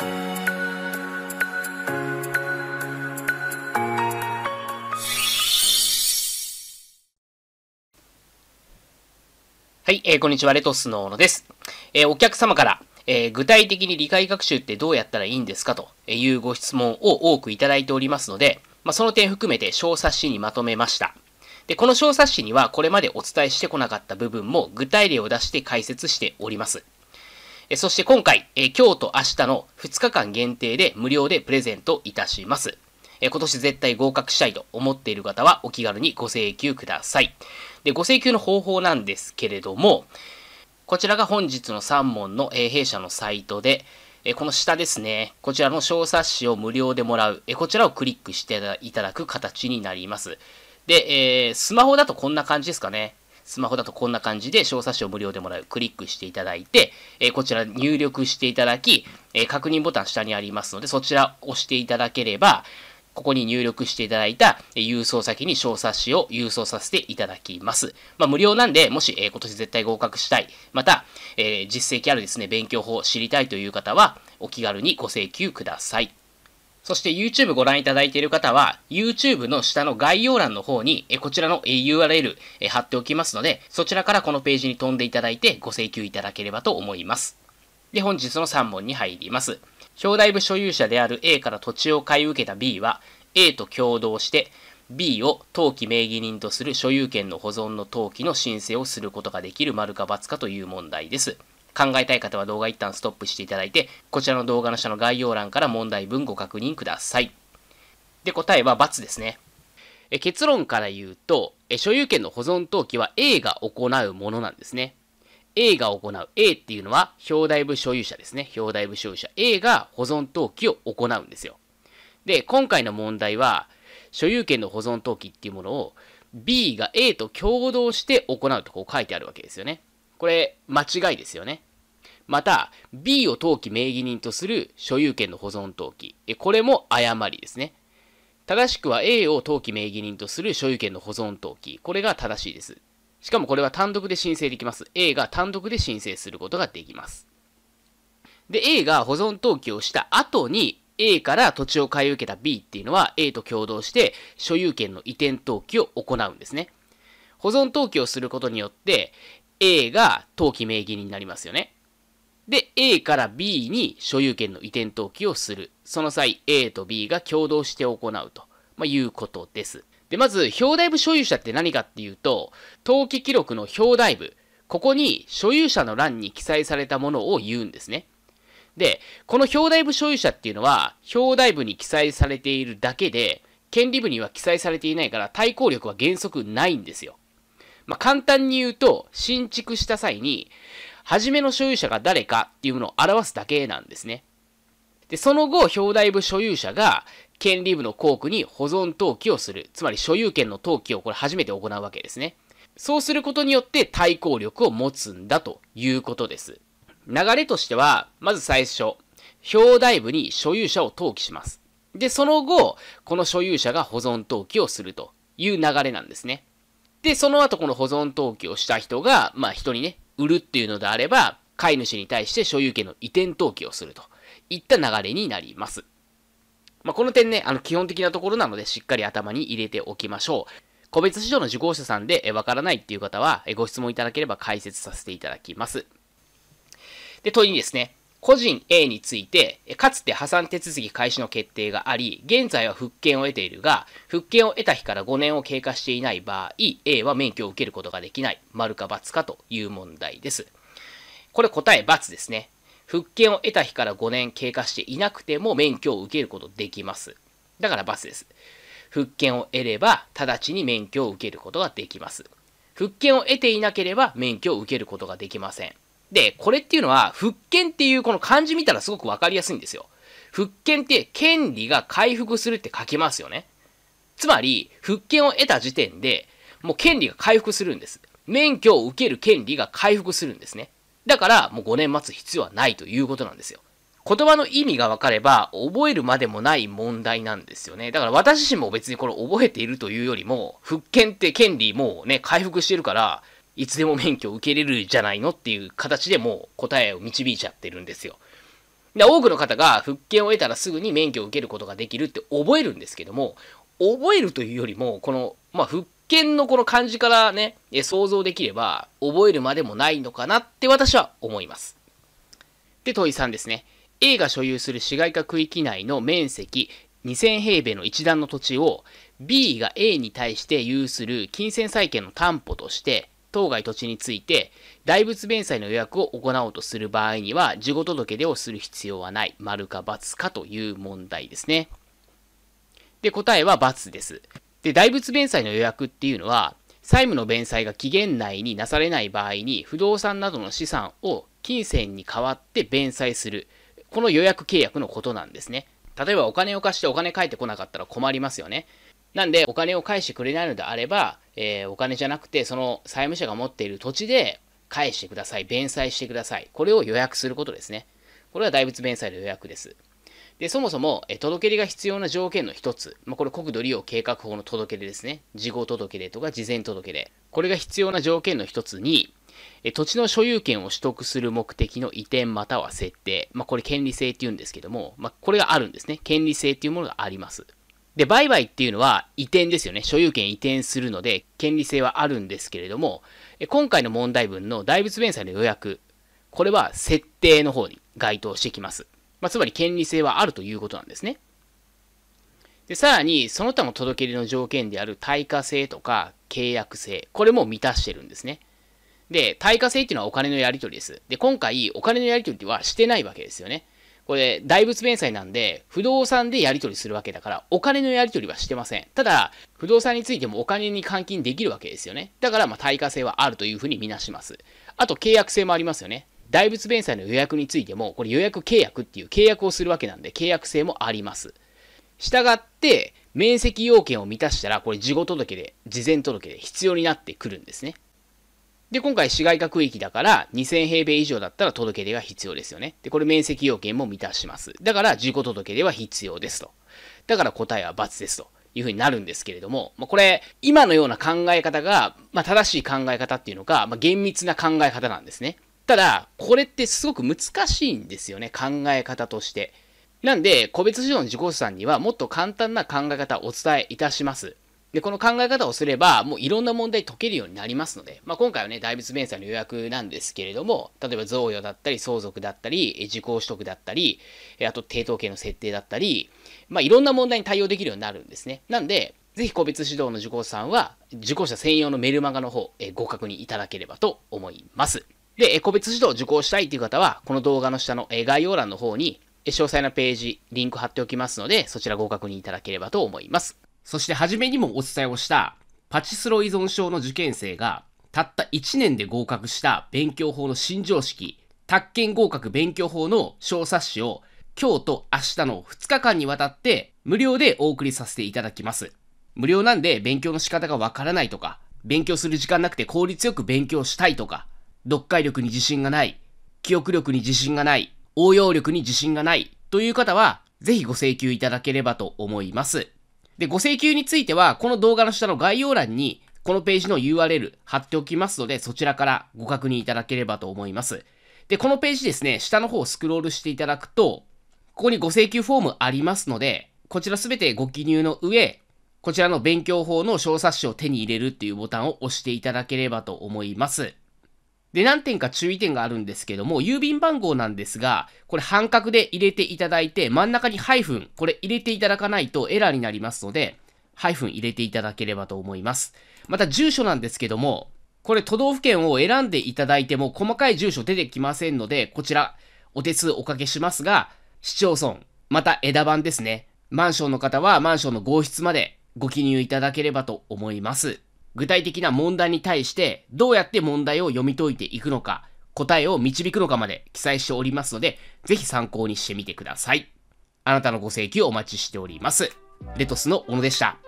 はい、えー、こんにちは、レトスの小野です。えー、お客様から、えー、具体的に理解学習ってどうやったらいいんですかというご質問を多くいただいておりますので、まあ、その点含めて小冊子にまとめました。で、この小冊子にはこれまでお伝えしてこなかった部分も具体例を出して解説しております。えそして今回、え今日と明日の2日間限定で無料でプレゼントいたします。え今年絶対合格したいと思っている方はお気軽にご請求ください。で、ご請求の方法なんですけれども、こちらが本日の3問の、え弊社のサイトで、えこの下ですね、こちらの小冊子を無料でもらう、えこちらをクリックしていただく形になります。で、えー、スマホだとこんな感じですかね。スマホだとこんな感じで小冊子を無料でもらう。クリックしていただいて、えこちら入力していただき、え確認ボタン下にありますので、そちらを押していただければ、ここに入力していただいた郵送先に小冊子を郵送させていただきます。まあ、無料なんで、もし、えー、今年絶対合格したい、また、えー、実績あるですね、勉強法を知りたいという方は、お気軽にご請求ください。そして YouTube ご覧いただいている方は、YouTube の下の概要欄の方に、こちらの URL 貼っておきますので、そちらからこのページに飛んでいただいてご請求いただければと思います。で、本日の3問に入ります。表題部所有者である A から土地を買い受けた B は、A と共同して、B を登記名義人とする所有権の保存の登記の申請をすることができる丸か×かという問題です。考えたい方は動画一旦ストップしていただいて、こちらの動画の下の概要欄から問題文ご確認ください。で、答えは×ですね。え結論から言うとえ、所有権の保存登記は A が行うものなんですね。A が行う。A っていうのは、表題部所有者ですね。表題部所有者。A が保存登記を行うんですよ。で、今回の問題は、所有権の保存登記っていうものを B が A と共同して行うとこう書いてあるわけですよね。これ、間違いですよね。また、B を登記名義人とする所有権の保存登記。これも誤りですね。正しくは A を登記名義人とする所有権の保存登記。これが正しいです。しかもこれは単独で申請できます。A が単独で申請することができます。で、A が保存登記をした後に、A から土地を買い受けた B っていうのは A と共同して所有権の移転登記を行うんですね。保存登記をすることによって A が登記名義人になりますよね。で、A から B に所有権の移転登記をする。その際、A と B が共同して行うと、まあ、いうことです。で、まず、表題部所有者って何かっていうと、登記記録の表題部、ここに所有者の欄に記載されたものを言うんですね。で、この表題部所有者っていうのは、表題部に記載されているだけで、権利部には記載されていないから対抗力は原則ないんですよ。まあ、簡単に言うと、新築した際に、初めの所有者が誰かっていうのを表すだけなんですね。で、その後、表題部所有者が権利部の校区に保存登記をする。つまり所有権の登記をこれ初めて行うわけですね。そうすることによって対抗力を持つんだということです。流れとしては、まず最初、表題部に所有者を登記します。で、その後、この所有者が保存登記をするという流れなんですね。で、その後この保存登記をした人が、まあ人にね、売るっていうのであれば、飼い主に対して所有権の移転登記をするといった流れになります。まあ、この点ね、あの基本的なところなのでしっかり頭に入れておきましょう。個別市場の受講者さんでわからないっていう方はご質問いただければ解説させていただきます。で、問いにですね、個人 A について、かつて破産手続き開始の決定があり、現在は復権を得ているが、復権を得た日から5年を経過していない場合、A は免許を受けることができない。丸か×かという問題です。これ答え×ですね。復権を得た日から5年経過していなくても免許を受けることできます。だから×です。復権を得れば、直ちに免許を受けることができます。復権を得ていなければ免許を受けることができません。で、これっていうのは、復権っていうこの漢字見たらすごくわかりやすいんですよ。復権って権利が回復するって書きますよね。つまり、復権を得た時点で、もう権利が回復するんです。免許を受ける権利が回復するんですね。だから、もう5年待つ必要はないということなんですよ。言葉の意味が分かれば、覚えるまでもない問題なんですよね。だから私自身も別にこれ覚えているというよりも、復権って権利もうね、回復してるから、いつでも免許を受けれるじゃないのっていう形でもう答えを導いちゃってるんですよ。で多くの方が復権を得たらすぐに免許を受けることができるって覚えるんですけども、覚えるというよりも、この、まあ、復権のこの漢字からね、想像できれば、覚えるまでもないのかなって私は思います。で、問い3ですね。A が所有する市街化区域内の面積2000平米の一段の土地を B が A に対して有する金銭債権の担保として当該土地について、大仏弁済の予約を行おうとする場合には、事後届出をする必要はない、丸か×かという問題ですね。で、答えは×です。で、大仏弁済の予約っていうのは、債務の弁済が期限内になされない場合に、不動産などの資産を金銭に代わって弁済する、この予約契約のことなんですね。例えばお金を貸してお金返ってこなかったら困りますよね。なんで、お金を返してくれないのであれば、えー、お金じゃなくて、その債務者が持っている土地で返してください、弁済してください。これを予約することですね。これは大仏弁済の予約です。で、そもそも、え届け出が必要な条件の一つ、まあ、これ国土利用計画法の届け出ですね。事後届出とか事前届出。これが必要な条件の一つに、え土地の所有権を取得する目的の移転または設定。まあ、これ権利性って言うんですけども、まあ、これがあるんですね。権利性っていうものがあります。で、売買っていうのは移転ですよね。所有権移転するので、権利性はあるんですけれども、今回の問題文の大仏弁済の予約、これは設定の方に該当してきます。まあ、つまり権利性はあるということなんですね。で、さらに、その他の届け出の条件である対価性とか契約性、これも満たしてるんですね。で、対価性っていうのはお金のやり取りです。で、今回、お金のやり取りはしてないわけですよね。これ、大仏弁済なんで、不動産でやり取りするわけだから、お金のやり取りはしてません。ただ、不動産についてもお金に換金できるわけですよね。だから、まあ、対価性はあるというふうにみなします。あと、契約性もありますよね。大仏弁済の予約についても、これ予約契約っていう契約をするわけなんで、契約性もあります。したがって、面積要件を満たしたら、これ事後届で、事前届で必要になってくるんですね。で、今回市街化区域だから2000平米以上だったら届け出が必要ですよね。で、これ面積要件も満たします。だから事故届け出は必要ですと。だから答えは×ですと。いうふうになるんですけれども、まあ、これ、今のような考え方が、まあ、正しい考え方っていうのが、まあ、厳密な考え方なんですね。ただ、これってすごく難しいんですよね、考え方として。なんで、個別指導の自己者さんにはもっと簡単な考え方をお伝えいたします。で、この考え方をすれば、もういろんな問題解けるようになりますので、まあ、今回はね、大仏弁済の予約なんですけれども、例えば贈与だったり、相続だったり、受講取得だったり、あと抵当権の設定だったり、まあ、いろんな問題に対応できるようになるんですね。なんで、ぜひ個別指導の受講さんは、受講者専用のメルマガの方、えご確認いただければと思います。で、個別指導を受講したいという方は、この動画の下の概要欄の方に、詳細なページ、リンク貼っておきますので、そちらご確認いただければと思います。そして初めにもお伝えをしたパチスロ依存症の受験生がたった1年で合格した勉強法の新常識、宅建合格勉強法の小冊子を今日と明日の2日間にわたって無料でお送りさせていただきます。無料なんで勉強の仕方がわからないとか、勉強する時間なくて効率よく勉強したいとか、読解力に自信がない、記憶力に自信がない、応用力に自信がないという方は、ぜひご請求いただければと思います。で、ご請求については、この動画の下の概要欄に、このページの URL 貼っておきますので、そちらからご確認いただければと思います。で、このページですね、下の方をスクロールしていただくと、ここにご請求フォームありますので、こちらすべてご記入の上、こちらの勉強法の小冊子を手に入れるっていうボタンを押していただければと思います。で、何点か注意点があるんですけども、郵便番号なんですが、これ半角で入れていただいて、真ん中にハイフン、これ入れていただかないとエラーになりますので、ハイフン入れていただければと思います。また住所なんですけども、これ都道府県を選んでいただいても細かい住所出てきませんので、こちらお手数おかけしますが、市町村、また枝番ですね。マンションの方はマンションの合室までご記入いただければと思います。具体的な問題に対してどうやって問題を読み解いていくのか、答えを導くのかまで記載しておりますので、ぜひ参考にしてみてください。あなたのご請求お待ちしております。レトスの小野でした。